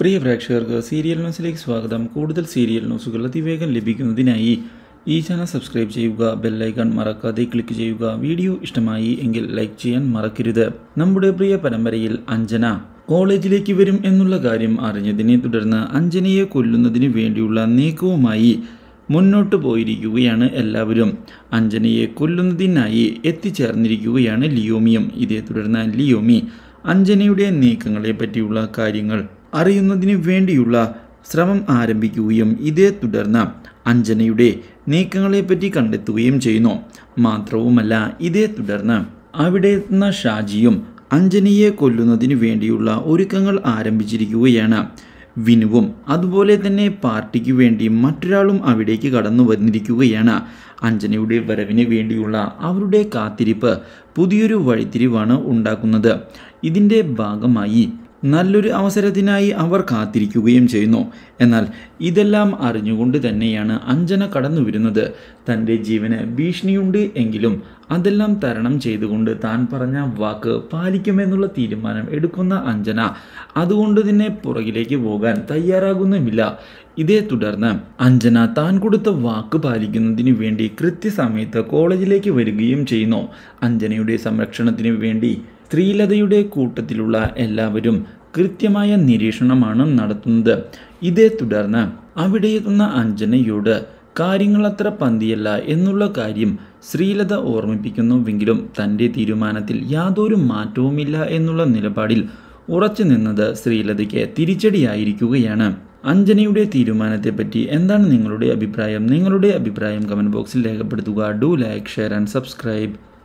പ്രിയ പ്രേക്ഷകർക്ക് സീരിയൽ ന്യൂസിലേക്ക് സ്വാഗതം കൂടുതൽ സീരിയൽ ന്യൂസുകൾ അതിവേഗം ലഭിക്കുന്നതിനായി ഈ ചാനൽ സബ്സ്ക്രൈബ് ചെയ്യുക ബെല്ലൈക്കൺ മറക്കാതെ ക്ലിക്ക് ചെയ്യുക വീഡിയോ ഇഷ്ടമായി എങ്കിൽ ലൈക്ക് ചെയ്യാൻ മറക്കരുത് നമ്മുടെ പ്രിയ പരമ്പരയിൽ അഞ്ജന കോളേജിലേക്ക് വരും എന്നുള്ള കാര്യം അറിഞ്ഞതിനെ തുടർന്ന് അഞ്ജനയെ കൊല്ലുന്നതിന് വേണ്ടിയുള്ള നീക്കവുമായി മുന്നോട്ട് പോയിരിക്കുകയാണ് എല്ലാവരും അഞ്ജനയെ കൊല്ലുന്നതിനായി എത്തിച്ചേർന്നിരിക്കുകയാണ് ലിയോമിയും ഇതേ തുടർന്ന് ലിയോമി അഞ്ജനയുടെ നീക്കങ്ങളെ പറ്റിയുള്ള കാര്യങ്ങൾ അറിയുന്നതിന് വേണ്ടിയുള്ള ശ്രമം ആരംഭിക്കുകയും ഇതേ തുടർന്ന് അഞ്ജനയുടെ നീക്കങ്ങളെപ്പറ്റി കണ്ടെത്തുകയും ചെയ്യുന്നു മാത്രവുമല്ല ഇതേ തുടർന്ന് അവിടെ എത്തുന്ന ഷാജിയും അഞ്ജനിയെ കൊല്ലുന്നതിന് വേണ്ടിയുള്ള ഒരുക്കങ്ങൾ ആരംഭിച്ചിരിക്കുകയാണ് വിനുവും അതുപോലെ തന്നെ പാർട്ടിക്ക് വേണ്ടി മറ്റൊരാളും അവിടേക്ക് കടന്നു വന്നിരിക്കുകയാണ് അഞ്ജനയുടെ വരവിന് വേണ്ടിയുള്ള അവരുടെ കാത്തിരിപ്പ് പുതിയൊരു വഴിത്തിരിവാണ് ഉണ്ടാക്കുന്നത് ഇതിൻ്റെ ഭാഗമായി നല്ലൊരു അവസരത്തിനായി അവർ കാത്തിരിക്കുകയും ചെയ്യുന്നു എന്നാൽ ഇതെല്ലാം അറിഞ്ഞുകൊണ്ട് തന്നെയാണ് അഞ്ജന കടന്നു വരുന്നത് തൻ്റെ ജീവന് ഭീഷണിയുണ്ട് എങ്കിലും അതെല്ലാം തരണം ചെയ്തുകൊണ്ട് താൻ പറഞ്ഞ വാക്ക് പാലിക്കുമെന്നുള്ള തീരുമാനം എടുക്കുന്ന അഞ്ജന അതുകൊണ്ട് തന്നെ പുറകിലേക്ക് പോകാൻ തയ്യാറാകുന്നുമില്ല ഇതേ തുടർന്ന് അഞ്ജന താൻ കൊടുത്ത വാക്ക് പാലിക്കുന്നതിന് വേണ്ടി കൃത്യസമയത്ത് കോളേജിലേക്ക് വരികയും ചെയ്യുന്നു അഞ്ജനയുടെ സംരക്ഷണത്തിന് വേണ്ടി സ്ത്രീലതയുടെ കൂട്ടത്തിലുള്ള എല്ലാവരും കൃത്യമായ നിരീക്ഷണമാണ് നടത്തുന്നത് ഇതേ തുടർന്ന് എത്തുന്ന അഞ്ജനയോട് കാര്യങ്ങളത്ര പന്തിയല്ല എന്നുള്ള കാര്യം ശ്രീലത ഓർമ്മിപ്പിക്കുന്നുവെങ്കിലും തൻ്റെ തീരുമാനത്തിൽ യാതൊരു മാറ്റവുമില്ല എന്നുള്ള നിലപാടിൽ ഉറച്ചു നിന്നത് ശ്രീലതയ്ക്ക് തിരിച്ചടിയായിരിക്കുകയാണ് അഞ്ജനയുടെ തീരുമാനത്തെപ്പറ്റി എന്താണ് നിങ്ങളുടെ അഭിപ്രായം നിങ്ങളുടെ അഭിപ്രായം കമൻറ്റ് ബോക്സിൽ രേഖപ്പെടുത്തുക do like share and subscribe